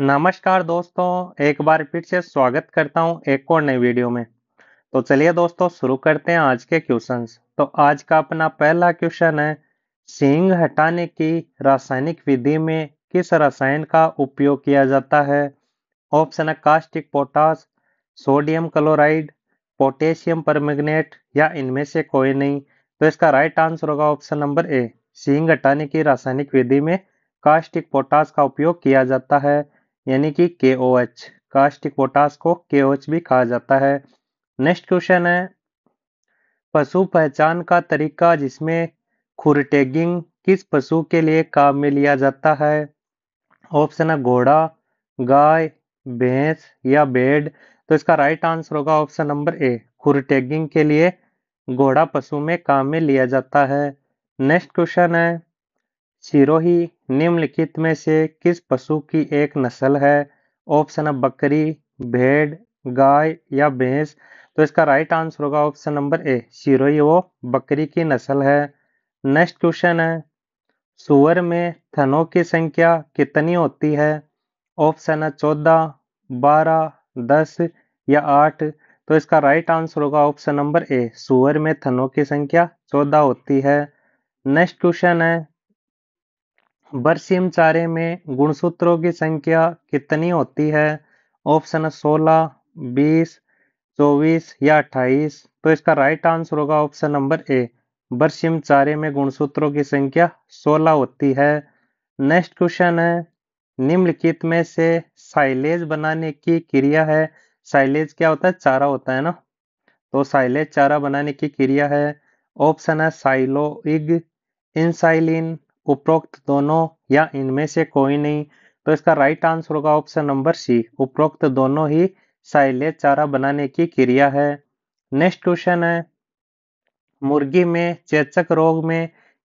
नमस्कार दोस्तों एक बार फिर से स्वागत करता हूं एक और नई वीडियो में तो चलिए दोस्तों शुरू करते हैं आज के क्वेश्चंस तो आज का अपना पहला क्वेश्चन है सींग हटाने की रासायनिक विधि में किस रसायन का उपयोग किया जाता है ऑप्शन है caustic potash sodium chloride potassium permanganate या इनमें से कोई नहीं तो इसका राइट आंसर होगा ऑप्शन नंबर ए सींग हटाने की रासायनिक विधि में कास्टिक पोटास का उपयोग किया जाता है यानी कि के ओ एच कास्टिक पोटास को के ओ एच भी कहा जाता है नेक्स्ट क्वेश्चन है पशु पहचान का तरीका जिसमें खुर टैगिंग किस पशु के लिए काम में लिया जाता है ऑप्शन है घोड़ा गाय भैंस या बेड तो इसका राइट आंसर होगा ऑप्शन नंबर ए खुर टैगिंग के लिए घोड़ा पशु में काम में लिया जाता है नेक्स्ट क्वेश्चन है सिरोही निम्नलिखित में से किस पशु की एक नस्ल है ऑप्शन है बकरी भेड़ गाय या भैंस तो इसका राइट आंसर होगा ऑप्शन नंबर ए सिरोही वो बकरी की नस्ल है नेक्स्ट क्वेश्चन है सुअर में थनों की संख्या कितनी होती है ऑप्शन है चौदह बारह दस या आठ तो इसका राइट आंसर होगा ऑप्शन नंबर ए सुअर में थनों की संख्या चौदह होती है नेक्स्ट क्वेश्चन है चारे में गुणसूत्रों की संख्या कितनी होती है ऑप्शन सोलह बीस चौबीस या अट्ठाईस तो इसका राइट आंसर होगा ऑप्शन नंबर ए चारे में गुणसूत्रों की संख्या सोलह होती है नेक्स्ट क्वेश्चन है निम्नलिखित में से साइलेज बनाने की क्रिया है साइलेज क्या होता है चारा होता है ना तो साइलेज चारा बनाने की क्रिया है ऑप्शन है साइलोइग इंसाइलिन उपरोक्त दोनों या इनमें से कोई नहीं तो इसका राइट आंसर होगा ऑप्शन नंबर सी उपरोक्त दोनों ही साइलेज चारा बनाने की क्रिया है नेक्स्ट क्वेश्चन है मुर्गी में चेचक रोग में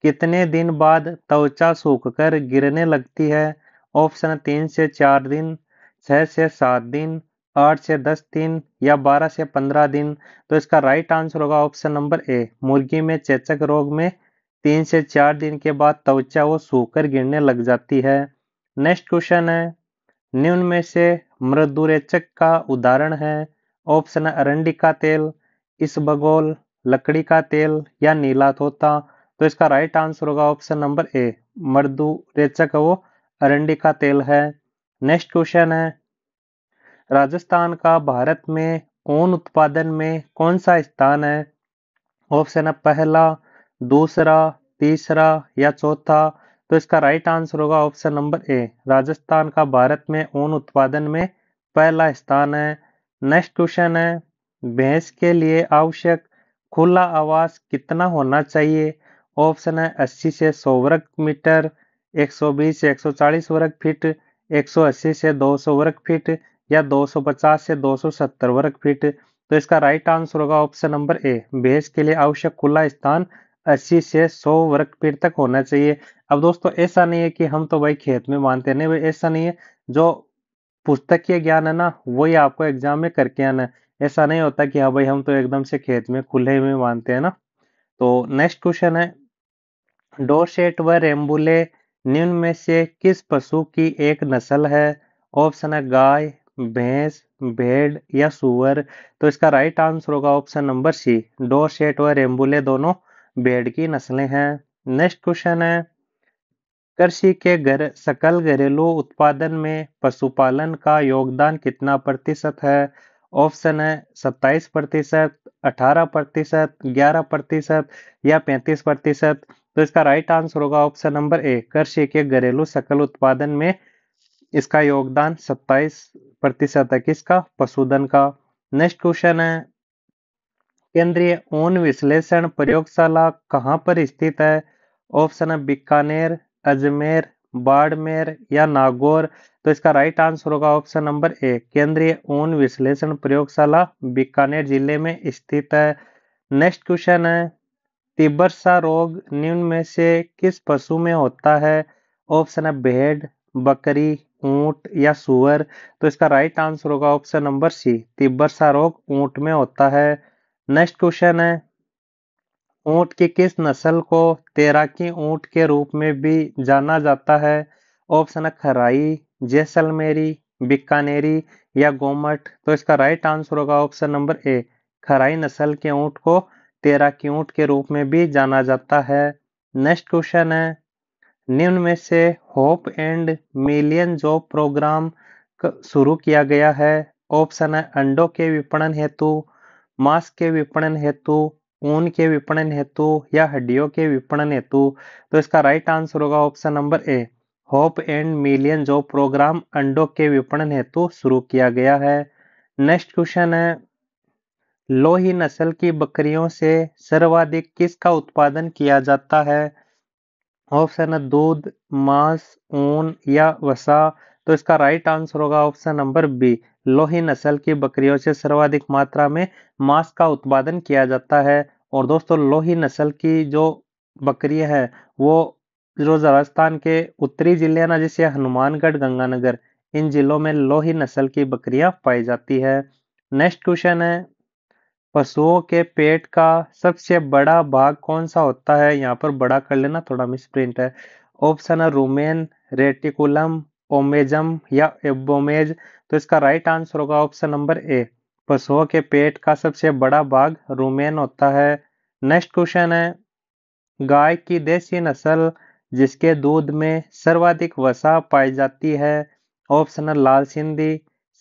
कितने दिन बाद त्वचा सूखकर गिरने लगती है ऑप्शन तीन से चार दिन छह से सात दिन आठ से दस दिन या बारह से पंद्रह दिन तो इसका राइट आंसर होगा ऑप्शन नंबर ए मुर्गी में चेचक रोग में तीन से चार दिन के बाद त्वचा वो सूखकर गिरने लग जाती है नेक्स्ट क्वेश्चन है निम्न में से मृदुरेचक का उदाहरण है ऑप्शन है अरंडी का तेल इसबगोल लकड़ी का तेल या नीला तोता तो इसका राइट आंसर होगा ऑप्शन नंबर ए मृदु रेचक वो अरंडी का तेल है नेक्स्ट क्वेश्चन है राजस्थान का भारत में ऊन उत्पादन में कौन सा स्थान है ऑप्शन है पहला दूसरा तीसरा या चौथा तो इसका राइट आंसर होगा ऑप्शन नंबर ए राजस्थान का भारत में ऊन उत्पादन में पहला स्थान है नेक्स्ट क्वेश्चन है भैंस के लिए आवश्यक खुला आवास कितना होना चाहिए ऑप्शन है 80 से 100 वर्ग मीटर 120 से 140 वर्ग फीट 180 से 200 वर्ग फीट या 250 से 270 वर्ग फीट तो इसका राइट आंसर होगा ऑप्शन नंबर ए भैंस के लिए आवश्यक खुला स्थान अस्सी से सौ वर्ग फीट तक होना चाहिए अब दोस्तों ऐसा नहीं है कि हम तो भाई खेत में मानते नहीं भाई ऐसा नहीं है जो पुस्तकीय ज्ञान है ना वही आपको एग्जाम में करके आना है ऐसा नहीं होता कि हाँ भाई हम तो एकदम से खेत में खुले में मानते हैं ना तो नेक्स्ट क्वेश्चन है डोरसेट व रेम्बुले निम्न में से किस पशु की एक नस्ल है ऑप्शन है गाय भैंस भेड़ या सुअर तो इसका राइट आंसर होगा ऑप्शन नंबर सी डोरसेट व रेम्बुले दोनों भेड़ की नस्लें हैं नेक्स्ट क्वेश्चन है कृषि के घर सकल घरेलू उत्पादन में पशुपालन का योगदान कितना प्रतिशत है ऑप्शन है सत्ताईस प्रतिशत अठारह प्रतिशत ग्यारह प्रतिशत या पैंतीस प्रतिशत तो इसका राइट आंसर होगा ऑप्शन नंबर ए कृषि के घरेलू सकल उत्पादन में इसका योगदान सत्ताईस प्रतिशत है किसका पशुधन का नेक्स्ट क्वेश्चन है केंद्रीय ऊन विश्लेषण प्रयोगशाला कहाँ पर स्थित है ऑप्शन है बीकानेर अजमेर बाड़मेर या नागौर तो इसका राइट आंसर होगा ऑप्शन नंबर ए केंद्रीय ऊन विश्लेषण प्रयोगशाला बीकानेर जिले में स्थित है नेक्स्ट क्वेश्चन है तिब्बरसा रोग निम्न में से किस पशु में होता है ऑप्शन है भेड़ बकरी ऊंट या सुअर तो इसका राइट आंसर होगा ऑप्शन नंबर सी तिब्बरसा रोग ऊंट में होता है नेक्स्ट क्वेश्चन है ऊंट की किस नस्ल को तैराकी ऊंट के रूप में भी जाना जाता है ऑप्शन है खराई जैसलमेरी बिकानेरी या गोमट तो इसका राइट आंसर होगा ऑप्शन नंबर ए खराई नस्ल के ऊंट को तैराकी ऊंट के रूप में भी जाना जाता है नेक्स्ट क्वेश्चन है निम्न में से hope and million job programme शुरू किया गया है ऑप्शन है अंडों के विपणन हेतु मांस के विपणन हेतु ऊन के विपणन हेतु या हड्डियों के विपणन हेतु तो इसका राइट आंसर होगा option number A hope and million जो प्रोग्राम अंडों के विपणन हेतु शुरू किया गया है नेक्स्ट क्वेश्चन है लोही नस्ल की बकरियों से सर्वाधिक किसका उत्पादन किया जाता है ऑप्शन है दूध मांस ऊन या वसा तो इसका राइट आंसर होगा ऑप्शन नंबर बी लोही नस्ल की बकरियों से सर्वाधिक मात्रा में मांस का उत्पादन किया जाता है और दोस्तों लोही नस्ल की जो बकरी है वो रोज राजस्थान के उत्तरी जिले ना जैसे हनुमानगढ़ गंगानगर इन जिलों में लोही नस्ल की बकरियां पाई जाती है नेक्स्ट क्वेश्चन है पशुओं के पेट का सबसे बड़ा भाग कौन सा होता है यहाँ पर बड़ा कर लेना थोड़ा मिस प्रिंट है ऑप्शन है रोमेन रेटिकुलम ओमेजम या एबोमेज तो इसका राइट आंसर होगा ऑप्शन नंबर ए पशुओं के पेट का सबसे बड़ा भाग रूमेन होता है नेक्स्ट क्वेश्चन है गाय की देसी नस्ल जिसके दूध में सर्वाधिक वसा पाई जाती है ऑप्शन है लाल सिंधी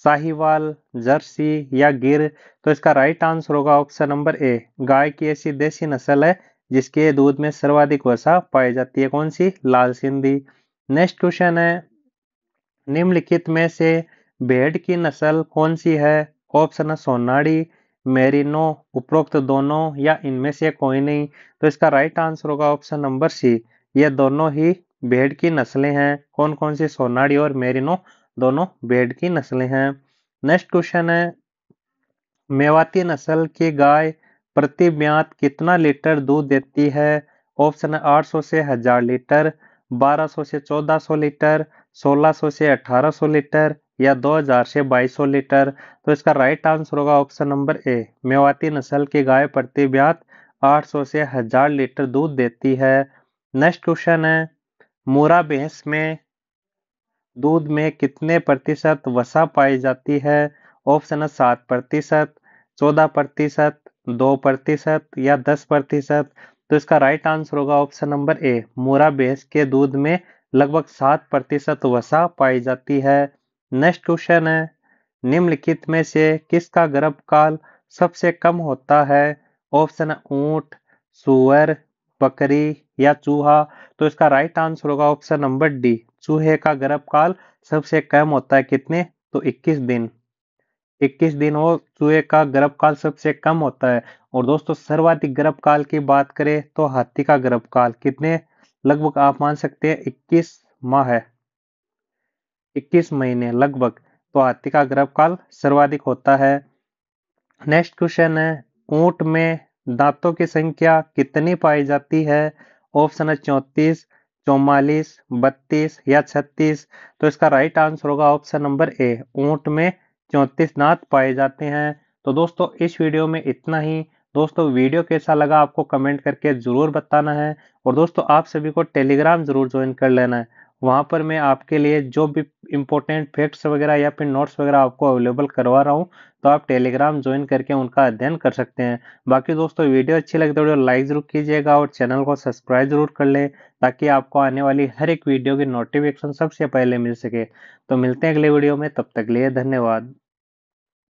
साहिवाल जर्सी या गिर तो इसका राइट आंसर होगा ऑप्शन नंबर ए गाय की ऐसी देसी नस्ल है जिसके दूध में सर्वाधिक वसा पाई जाती है कौन सी लाल सिंधी नेक्स्ट क्वेश्चन है निम्नलिखित में से भेड़ की नस्ल कौन सी है ऑप्शन है सोनाड़ी मेरिनो उपरोक्त दोनों या इनमें से कोई नहीं तो इसका राइट आंसर होगा ऑप्शन नंबर सी ये दोनों ही भेड़ की नस्लें हैं कौन कौन सी सोनाड़ी और मेरिनो दोनों भेड़ की नस्लें हैं नेक्स्ट क्वेश्चन है मेवाती नस्ल की गाय प्रति ब्यात कितना लीटर दूध देती है ऑप्शन है 800 से 1000 लीटर 1200 से 1400 लीटर 1600 से 1800 लीटर या 2000 से 2200 लीटर तो इसका राइट आंसर होगा ऑप्शन नंबर ए मेवाती नस्ल की गाय प्रति ब्यात 800 से 1000 लीटर दूध देती है नेक्स्ट क्वेश्चन है मोरा भैंस में दूध में कितने प्रतिशत वसा पाई जाती है ऑप्शन है सात प्रतिशत चौदह प्रतिशत दो प्रतिशत या दस प्रतिशत तो इसका राइट आंसर होगा ऑप्शन नंबर ए मोरा भैंस के दूध में लगभग सात प्रतिशत वसा पाई जाती है नेक्स्ट क्वेश्चन है निम्नलिखित में से किसका गर्भकाल सबसे कम होता है ऑप्शन ऊंट सुअर बकरी या चूहा तो इसका राइट आंसर होगा ऑप्शन नंबर डी चूहे का गर्भकाल सबसे कम होता है कितने तो 21 दिन 21 दिन हो चूहे का गर्भकाल सबसे कम होता है और दोस्तों सर्वाधिक गर्भकाल की बात करें तो हाथी का गर्भकाल कितने लगभग आप मान सकते हैं 21 माह है 21 महीने लगभग तो हाथी का काल सर्वाधिक होता है नेक्स्ट क्वेश्चन है ऊंट में दांतों की संख्या कितनी पाई जाती है ऑप्शन है चौतीस चौवालीस बत्तीस या छत्तीस तो इसका राइट आंसर होगा ऑप्शन नंबर ए ऊंट में चौंतीस दांत पाए जाते हैं तो दोस्तों इस वीडियो में इतना ही दोस्तों वीडियो कैसा लगा आपको कमेंट करके ज़रूर बताना है और दोस्तों आप सभी को टेलीग्राम ज़रूर ज्वाइन कर लेना है वहाँ पर मैं आपके लिए जो भी इम्पोर्टेंट फैक्ट्स वगैरह या फिर नोट्स वगैरह आपको अवेलेबल करवा रहा हूँ तो आप टेलीग्राम ज्वाइन करके उनका अध्ययन कर सकते हैं बाकी दोस्तों वीडियो अच्छी लगे तो लाइक ज़रूर कीजिएगा और चैनल को सब्सक्राइब ज़रूर कर लें ताकि आपको आने वाली हर एक वीडियो की नोटिफिकेशन सबसे पहले मिल सके तो मिलते हैं अगले वीडियो में तब तक लिए धन्यवाद